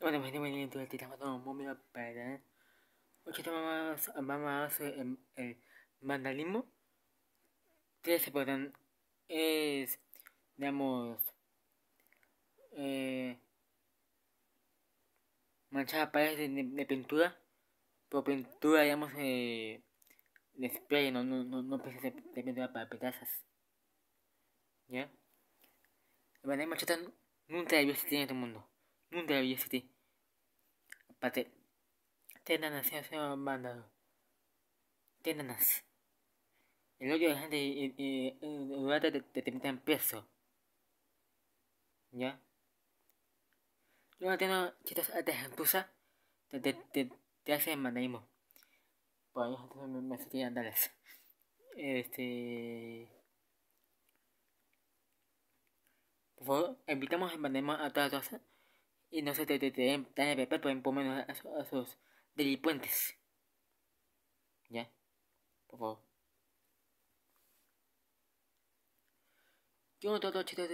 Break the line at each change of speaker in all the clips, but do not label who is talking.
Bueno, gente, bienvenidos a Titán un momento para... Hoy vamos, vamos a hacer el, el em, eh, vandalismo. Tres tanto, es, digamos, eh, manchar paredes de, de, pintura, pero pintura, digamos, eh, de spray, no, no, no, no de, de pintura para pedazos. ¿Ya? El vandalismo chata nunca debió existir en este mundo. Nunca la vi así. Pate. un señor Tienes danas, El odio de la gente durante te, te, te meten preso. ¿Ya? Yo no tengo chistes altas en Tusa. Te, te, te, te hacen Por ahí me, me sentí andales. Este... Por favor, invitamos a mandaísmo a todas las y no se te dan el por menos a, esos delincuentes. ¿Ya? Por favor. Yo no todos los chicos,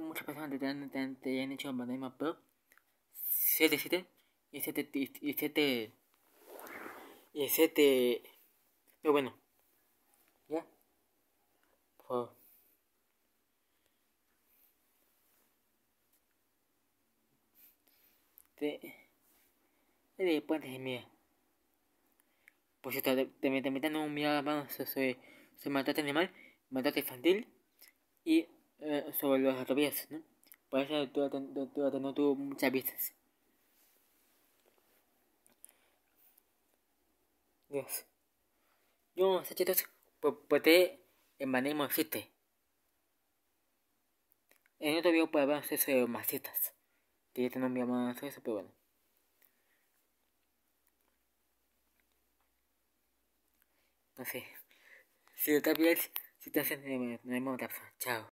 muchas personas te, te, han hecho Banana pero 7 y 7 y 7 y 7 Pero bueno este de puentes pues, de mía pues yo te, te, te metan un mirado más sobre, sobre maltrato animal, maltrato infantil y eh, sobre los atropellos, ¿no? Por eso no tuvo muchas vistas. Dios. Yo, pues, pues te... en manejo existe. En otro video puede hacer sobre macetas. Que este no a más eso, pero bueno. No sé. Si lo tapas, si te hacen, nos vemos la Chao.